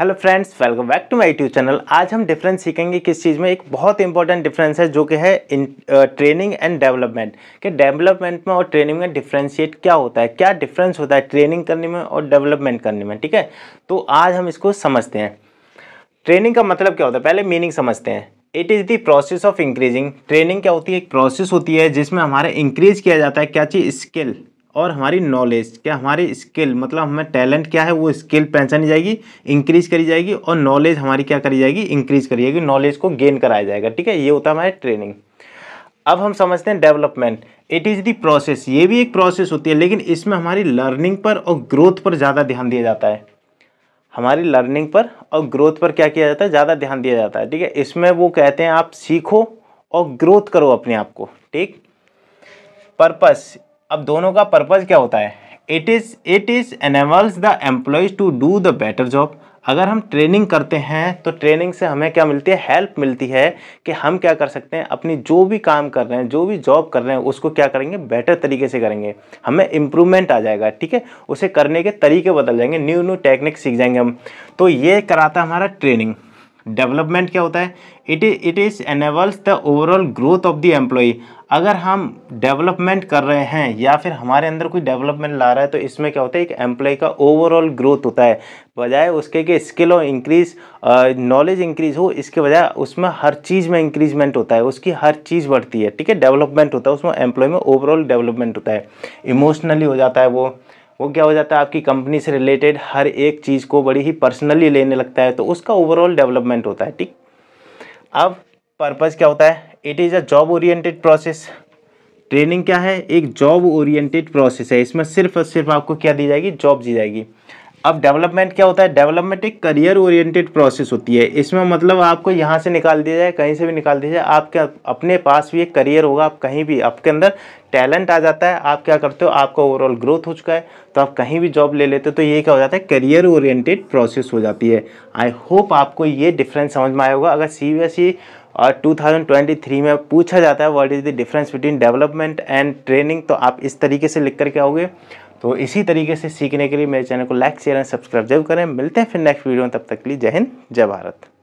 hello friends welcome back to my YouTube channel आज हम difference सीखेंगे किस चीज़ में एक बहुत इंपॉर्टेंट डिफरेंस है जो कि है इन ट्रेनिंग एंड डेवलपमेंट कि डेवलपमेंट में और ट्रेनिंग में डिफ्रेंशिएट क्या होता है क्या डिफरेंस होता है ट्रेनिंग करने में और डेवलपमेंट करने में ठीक है तो आज हम इसको समझते हैं ट्रेनिंग का मतलब क्या होता है पहले मीनिंग समझते हैं it is the process of increasing training क्या होती है एक प्रोसेस होती है जिसमें हमारे इंक्रीज किया जाता है क्या चीज़ स्किल और हमारी नॉलेज क्या हमारी स्किल मतलब हमें टैलेंट क्या है वो स्किल पहचानी जाएगी इंक्रीज करी जाएगी और नॉलेज हमारी क्या करी जाएगी इंक्रीज करी जाएगी नॉलेज को गेन कराया जाएगा ठीक है ये होता है हमारे ट्रेनिंग अब हम समझते हैं development it is the process ये भी एक प्रोसेस होती है लेकिन इसमें हमारी लर्निंग पर और ग्रोथ पर ज़्यादा ध्यान दिया जाता है हमारी लर्निंग पर और ग्रोथ पर क्या किया जाता है ज़्यादा ध्यान दिया जाता है ठीक है इसमें वो कहते हैं आप सीखो और ग्रोथ करो अपने आप को ठीक पर्पस अब दोनों का पर्पज़ क्या होता है it is it is enables the employees to do the better job अगर हम ट्रेनिंग करते हैं तो ट्रेनिंग से हमें क्या मिलती है हेल्प मिलती है कि हम क्या कर सकते हैं अपनी जो भी काम कर रहे हैं जो भी जॉब कर रहे हैं उसको क्या करेंगे बेटर तरीके से करेंगे हमें इम्प्रूवमेंट आ जाएगा ठीक है उसे करने के तरीके बदल जाएंगे न्यू न्यू टेक्निक सीख जाएंगे हम तो ये कराता हमारा ट्रेनिंग डेवलपमेंट क्या होता है it is it is enables the overall growth of the employee अगर हम डेवलपमेंट कर रहे हैं या फिर हमारे अंदर कोई डेवलपमेंट ला रहा है तो इसमें क्या होता है एक एम्प्लॉय का ओवरऑल ग्रोथ होता है बजाय उसके कि स्किल और इंक्रीज नॉलेज इंक्रीज हो इसके बजाय उसमें हर चीज़ में इंक्रीजमेंट होता है उसकी हर चीज़ बढ़ती है ठीक है डेवलपमेंट होता है उसमें एम्प्लॉय में ओवरऑल डेवलपमेंट होता है इमोशनली हो जाता है वो वो क्या हो जाता है आपकी कंपनी से रिलेटेड हर एक चीज़ को बड़ी ही पर्सनली लेने लगता है तो उसका ओवरऑल डेवलपमेंट होता है ठीक अब पर्पज़ क्या होता है it is a job oriented process training क्या है एक जॉब ओरिएंटेड प्रोसेस है इसमें सिर्फ और सिर्फ आपको क्या दी जाएगी जॉब दी जाएगी अब डेवलपमेंट क्या होता है डेवलपमेंट एक करियर ओरिएंटेड प्रोसेस होती है इसमें मतलब आपको यहाँ से निकाल दिया जाए कहीं से भी निकाल दिया जाए आपके अपने पास भी एक करियर होगा आप कहीं भी आपके अंदर टैलेंट आ जाता है आप क्या करते हो आपका ओवरऑल ग्रोथ हो चुका है तो आप कहीं भी जॉब ले लेते हो तो ये क्या हो जाता है करियर ओरिएंटेड प्रोसेस हो जाती है आई होप आपको ये डिफरेंस समझ में आया होगा अगर सी और 2023 में पूछा जाता है what is the difference between development and training तो आप इस तरीके से लिख करके आओगे तो इसी तरीके से सीखने के लिए मेरे चैनल को लाइक शेयर एंड सब्सक्राइब जरूर करें मिलते हैं फिर नेक्स्ट वीडियो में तब तक के लिए जय हिंद जय भारत